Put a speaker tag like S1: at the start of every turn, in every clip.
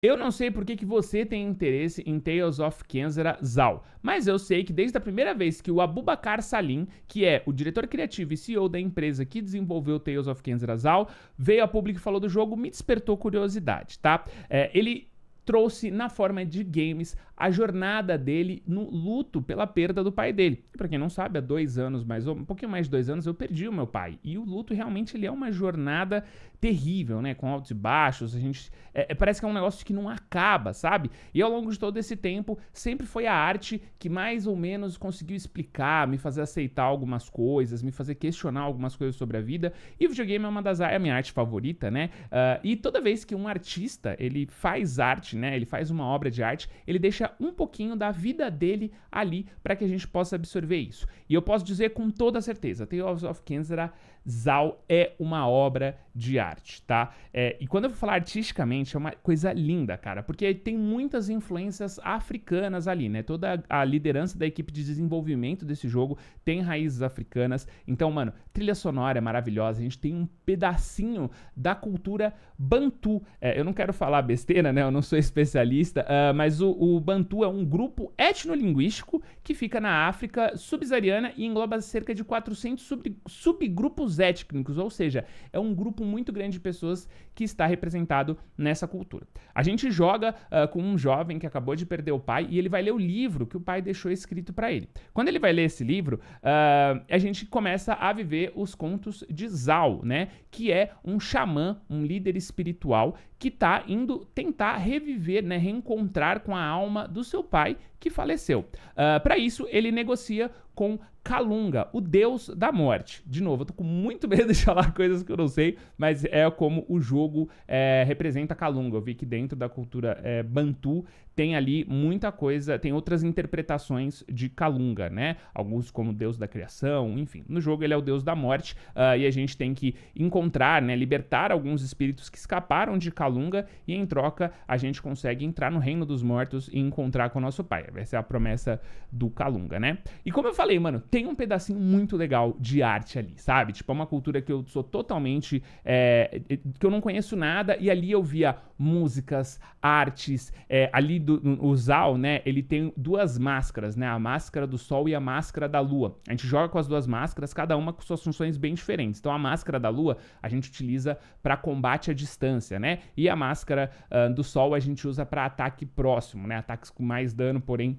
S1: Eu não sei por que, que você tem interesse em Tales of Kenzera Zal, mas eu sei que desde a primeira vez que o Abubakar Salim, que é o diretor criativo e CEO da empresa que desenvolveu Tales of Kenzera Zal, veio a público e falou do jogo, me despertou curiosidade, tá? É, ele trouxe na forma de games a jornada dele no luto pela perda do pai dele. Para quem não sabe, há dois anos mais ou um pouquinho mais de dois anos eu perdi o meu pai e o luto realmente ele é uma jornada terrível, né? Com altos e baixos, a gente é, é, parece que é um negócio que não acaba, sabe? E ao longo de todo esse tempo sempre foi a arte que mais ou menos conseguiu explicar, me fazer aceitar algumas coisas, me fazer questionar algumas coisas sobre a vida. E o videogame é uma das é a minha arte favorita, né? Uh, e toda vez que um artista ele faz arte né? Ele faz uma obra de arte, ele deixa um pouquinho da vida dele ali para que a gente possa absorver isso. E eu posso dizer com toda certeza, Tales of Kenzera Zal é uma obra de arte, tá? É, e quando eu vou falar artisticamente, é uma coisa linda, cara, porque tem muitas influências africanas ali, né? Toda a liderança da equipe de desenvolvimento desse jogo tem raízes africanas. Então, mano, trilha sonora é maravilhosa. A gente tem um pedacinho da cultura bantu. É, eu não quero falar besteira, né? Eu não sou especialista, uh, mas o, o bantu é um grupo etnolinguístico que fica na África subsaariana e engloba cerca de 400 sub, subgrupos étnicos, ou seja, é um grupo muito grande de pessoas que está representado nessa cultura. A gente joga uh, com um jovem que acabou de perder o pai e ele vai ler o livro que o pai deixou escrito para ele. Quando ele vai ler esse livro, uh, a gente começa a viver os contos de Zal, né? Que é um xamã, um líder espiritual que está indo tentar reviver, né? Reencontrar com a alma do seu pai que faleceu. Uh, ah, para isso, ele negocia com Kalunga, o deus da morte. De novo, eu tô com muito medo de falar coisas que eu não sei, mas é como o jogo é, representa Kalunga. Eu vi que dentro da cultura é, Bantu tem ali muita coisa, tem outras interpretações de Kalunga, né? Alguns como deus da criação, enfim. No jogo ele é o deus da morte uh, e a gente tem que encontrar, né, libertar alguns espíritos que escaparam de Kalunga e em troca a gente consegue entrar no reino dos mortos e encontrar com o nosso pai. Essa é a promessa do Kalunga, né? E como eu falei, mano, tem um pedacinho muito legal de arte ali, sabe? Tipo, é uma cultura que eu sou totalmente... É, é que eu não conheço nada e ali eu via músicas, artes, é, ali do, o Zal, né, ele tem duas máscaras, né, a máscara do Sol e a máscara da Lua. A gente joga com as duas máscaras, cada uma com suas funções bem diferentes. Então a máscara da Lua a gente utiliza para combate à distância, né, e a máscara uh, do Sol a gente usa para ataque próximo, né, ataques com mais dano, porém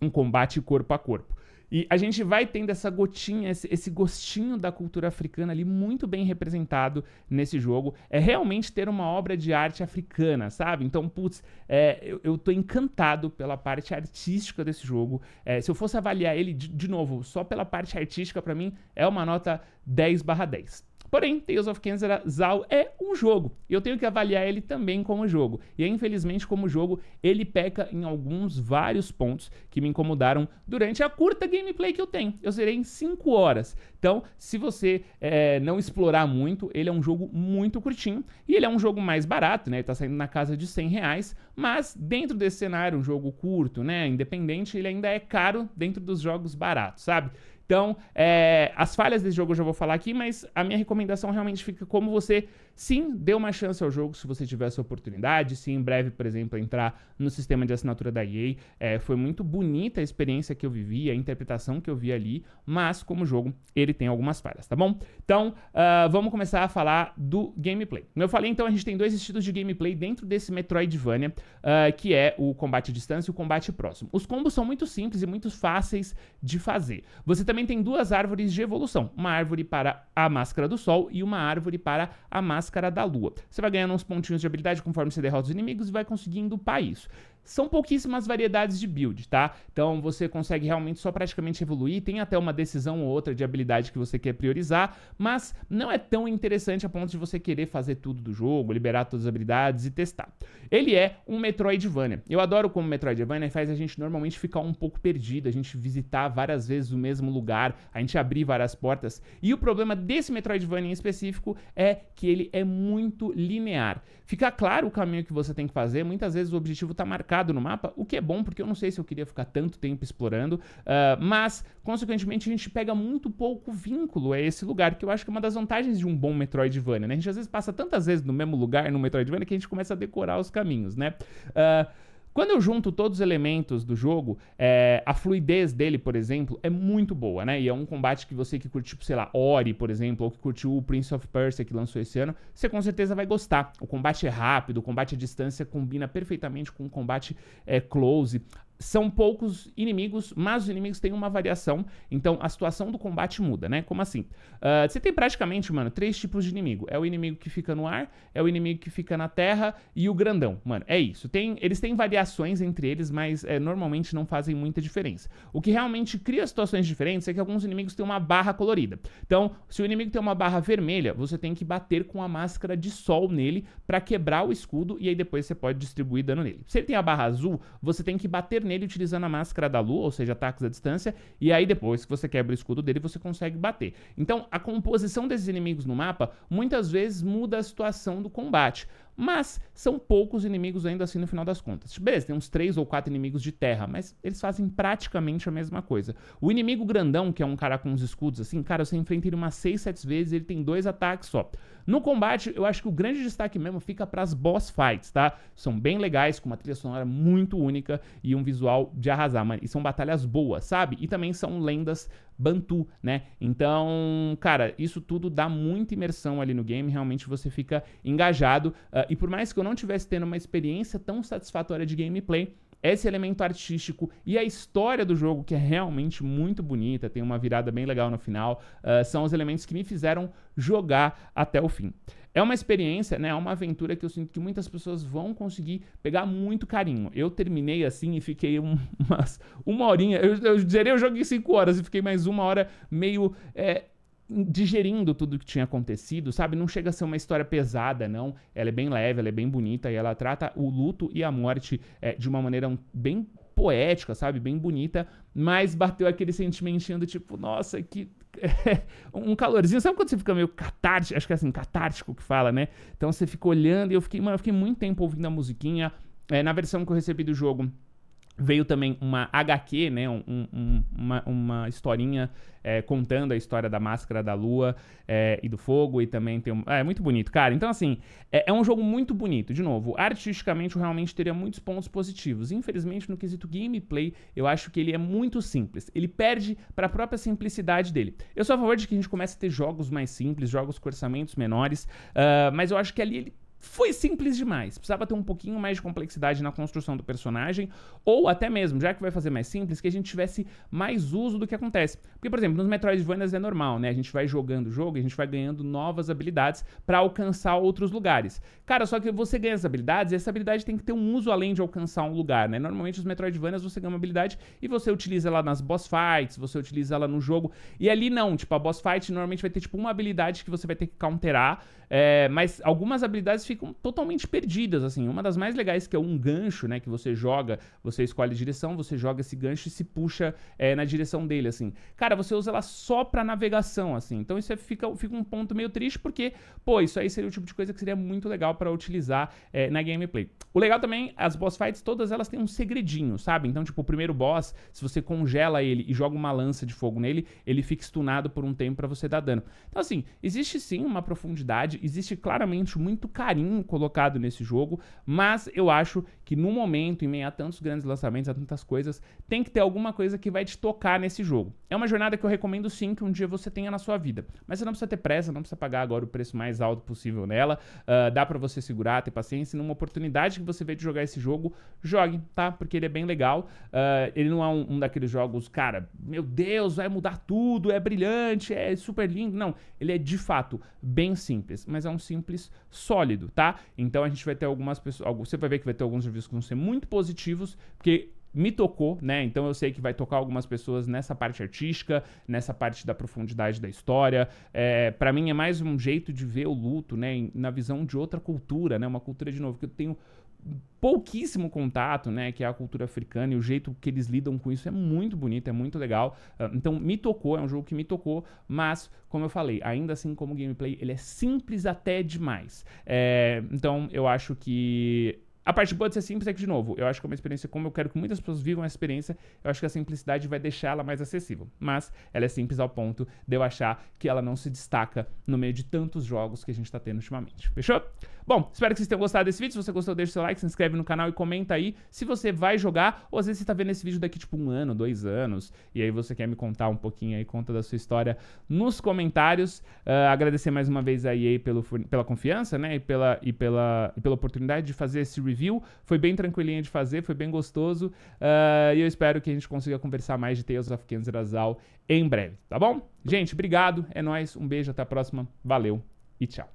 S1: um combate corpo a corpo. E a gente vai tendo essa gotinha, esse, esse, gostinho da cultura africana ali muito bem representado nesse jogo. É realmente ter uma obra de arte africana, sabe? Então, putz, é, eu, eu tô encantado pela parte artística desse jogo. É, se eu fosse avaliar ele, de, de novo, só pela parte artística, para mim, é uma nota 10 barra 10. Porém, Tales of Zal é um jogo e eu tenho que avaliar ele também como jogo. E é, infelizmente, como jogo, ele peca em alguns vários pontos que me incomodaram durante a curta gameplay que eu tenho. Eu zerei em 5 horas. Então, se você é, não explorar muito, ele é um jogo muito curtinho e ele é um jogo mais barato, né? Ele tá saindo na casa de 100 reais. Mas dentro desse cenário, um jogo curto, né, independente, ele ainda é caro dentro dos jogos baratos, sabe? Então, é, as falhas desse jogo eu já vou falar aqui, mas a minha recomendação realmente fica como você, sim, dê uma chance ao jogo se você tiver essa oportunidade, se em breve, por exemplo, entrar no sistema de assinatura da EA. É, foi muito bonita a experiência que eu vivi, a interpretação que eu vi ali, mas como jogo, ele tem algumas falhas, tá bom? Então, uh, vamos começar a falar do gameplay. Como eu falei, então, a gente tem dois estilos de gameplay dentro desse Metroidvania uh, que é o combate à distância e o combate próximo. Os combos são muito simples e muito fáceis de fazer. Você também tem duas árvores de evolução, uma árvore para a máscara do sol e uma árvore para a máscara da lua. Você vai ganhando uns pontinhos de habilidade conforme você derrota os inimigos e vai conseguindo upar isso. São pouquíssimas variedades de build, tá? Então você consegue realmente só praticamente evoluir, tem até uma decisão ou outra de habilidade que você quer priorizar, mas não é tão interessante a ponto de você querer fazer tudo do jogo, liberar todas as habilidades e testar. Ele é um um Metroidvania. Eu adoro como Metroidvania faz a gente normalmente ficar um pouco perdido, a gente visitar várias vezes o mesmo lugar, a gente abrir várias portas. E o problema desse Metroidvania em específico é que ele é muito linear. Fica claro o caminho que você tem que fazer, muitas vezes o objetivo está marcado no mapa, o que é bom porque eu não sei se eu queria ficar tanto tempo explorando, uh, mas consequentemente a gente pega muito pouco vínculo a esse lugar, que eu acho que é uma das vantagens de um bom Metroidvania, né? A gente às vezes passa tantas vezes no mesmo lugar no Metroidvania que a gente começa a decorar os caminhos, né? Uh, quando eu junto todos os elementos do jogo, é, a fluidez dele, por exemplo, é muito boa, né? E é um combate que você que curte, tipo, sei lá, Ori, por exemplo, ou que curtiu o Prince of Persia que lançou esse ano, você com certeza vai gostar. O combate é rápido, o combate à distância combina perfeitamente com o combate é, close são poucos inimigos, mas os inimigos têm uma variação, então a situação do combate muda, né? Como assim? Uh, você tem praticamente, mano, três tipos de inimigo. É o inimigo que fica no ar, é o inimigo que fica na terra e o grandão. Mano, é isso. Tem, eles têm variações entre eles, mas é, normalmente não fazem muita diferença. O que realmente cria situações diferentes é que alguns inimigos têm uma barra colorida. Então, se o inimigo tem uma barra vermelha, você tem que bater com a máscara de sol nele para quebrar o escudo e aí depois você pode distribuir dano nele. Se ele tem a barra azul, você tem que bater nele utilizando a máscara da lua, ou seja, ataques à distância, e aí depois que você quebra o escudo dele, você consegue bater. Então, a composição desses inimigos no mapa muitas vezes muda a situação do combate. Mas são poucos inimigos ainda assim no final das contas. Beleza, tem uns três ou quatro inimigos de terra, mas eles fazem praticamente a mesma coisa. O inimigo grandão, que é um cara com uns escudos assim, cara, você enfrenta ele umas seis, sete vezes, ele tem dois ataques só. No combate, eu acho que o grande destaque mesmo fica para as boss fights, tá? São bem legais, com uma trilha sonora muito única e um visual de arrasar, mano. E são batalhas boas, sabe? E também são lendas Bantu, né? Então, cara, isso tudo dá muita imersão ali no game, realmente você fica engajado. Uh, e por mais que eu não tivesse tendo uma experiência tão satisfatória de gameplay, esse elemento artístico e a história do jogo, que é realmente muito bonita, tem uma virada bem legal no final, uh, são os elementos que me fizeram jogar até o fim. É uma experiência, né? É uma aventura que eu sinto que muitas pessoas vão conseguir pegar muito carinho. Eu terminei assim e fiquei um, umas, uma horinha. Eu, eu zerei o jogo em cinco horas e fiquei mais uma hora meio. É, digerindo tudo que tinha acontecido, sabe? Não chega a ser uma história pesada, não. Ela é bem leve, ela é bem bonita e ela trata o luto e a morte é, de uma maneira bem poética, sabe? Bem bonita, mas bateu aquele sentimentinho do tipo, nossa, que, um calorzinho. Sabe quando você fica meio catártico? Acho que é assim, catártico que fala, né? Então você fica olhando e eu fiquei, mano, eu fiquei muito tempo ouvindo a musiquinha. É, na versão que eu recebi do jogo, Veio também uma HQ, né, um, um, uma, uma, historinha é, contando a história da Máscara da Lua é, e do Fogo, e também tem um... É muito bonito, cara. Então, assim, é, é, um jogo muito bonito. De novo, artisticamente, eu realmente teria muitos pontos positivos. Infelizmente, no quesito gameplay, eu acho que ele é muito simples. Ele perde para a própria simplicidade dele. Eu sou a favor de que a gente comece a ter jogos mais simples, jogos com orçamentos menores, uh, mas eu acho que ali ele foi simples demais. Precisava ter um pouquinho mais de complexidade na construção do personagem, ou até mesmo, já que vai fazer mais simples, que a gente tivesse mais uso do que acontece. Porque, por exemplo, nos Metroidvanias é normal, né? A gente vai jogando o jogo, a gente vai ganhando novas habilidades para alcançar outros lugares. Cara, só que você ganha as habilidades e essa habilidade tem que ter um uso além de alcançar um lugar, né? Normalmente os Metroidvanias você ganha uma habilidade e você utiliza ela nas boss fights, você utiliza ela no jogo. E ali não, tipo, a boss fight normalmente vai ter tipo uma habilidade que você vai ter que counterar, é, mas algumas habilidades ficam totalmente perdidas, assim. Uma das mais legais que é um gancho, né, que você joga, você escolhe direção, você joga esse gancho e se puxa é, na direção dele, assim. Cara, você usa ela só pra navegação, assim. Então isso é, fica, fica um ponto meio triste, porque, pô, isso aí seria o tipo de coisa que seria muito legal para utilizar é, na gameplay. O legal também, as boss fights, todas elas têm um segredinho, sabe? Então, tipo, o primeiro boss, se você congela ele e joga uma lança de fogo nele, ele fica estunado por um tempo para você dar dano. Então, assim, existe sim uma profundidade, existe claramente muito carinho colocado nesse jogo, mas eu acho que no momento, em meio a tantos grandes lançamentos, a tantas coisas, tem que ter alguma coisa que vai te tocar nesse jogo. É uma jornada que eu recomendo sim que um dia você tenha na sua vida, mas você não precisa ter pressa, não precisa pagar agora o preço mais alto possível nela, uh, dá para você segurar, ter paciência, e numa oportunidade que você vê de jogar esse jogo, jogue, tá? Porque ele é bem legal, uh, ele não é um, um daqueles jogos, cara, meu Deus, vai mudar tudo, é brilhante, é super lindo, não, ele é de fato bem simples, mas é um simples sólido, tá? Então a gente vai ter algumas pessoas, você vai ver que vai ter alguns serviços que vão ser muito positivos, porque me tocou, né? Então eu sei que vai tocar algumas pessoas nessa parte artística, nessa parte da profundidade da história. É, para mim é mais um jeito de ver o luto, né? Na visão de outra cultura, né? Uma cultura, de novo, que eu tenho pouquíssimo contato, né, que é a cultura africana e o jeito que eles lidam com isso é muito bonito, é muito legal. Ah, então me tocou, é um jogo que me tocou, mas como eu falei, ainda assim como gameplay ele é simples até demais. É, então eu acho que a parte boa de ser simples é que, de novo, eu acho que é uma experiência como eu quero que muitas pessoas vivam a experiência, eu acho que a simplicidade vai deixá-la mais acessível. Mas ela é simples ao ponto de eu achar que ela não se destaca no meio de tantos jogos que a gente está tendo ultimamente. Fechou? Bom, espero que vocês tenham gostado desse vídeo. Se você gostou, deixa o seu like, se inscreve no canal e comenta aí se você vai jogar ou às vezes você está vendo esse vídeo daqui tipo um ano, dois anos, e aí você quer me contar um pouquinho aí, conta da sua história nos comentários. Uh, agradecer mais uma vez a EA pelo, pela confiança, né, e pela, e, pela, e pela oportunidade de fazer esse review review. Foi bem tranquilinha de fazer, foi bem gostoso. Uh, e eu espero que a gente consiga conversar mais de Tales of Kenzrazal em breve, tá bom? Gente, obrigado, é nóis, um beijo, até a próxima, valeu e tchau.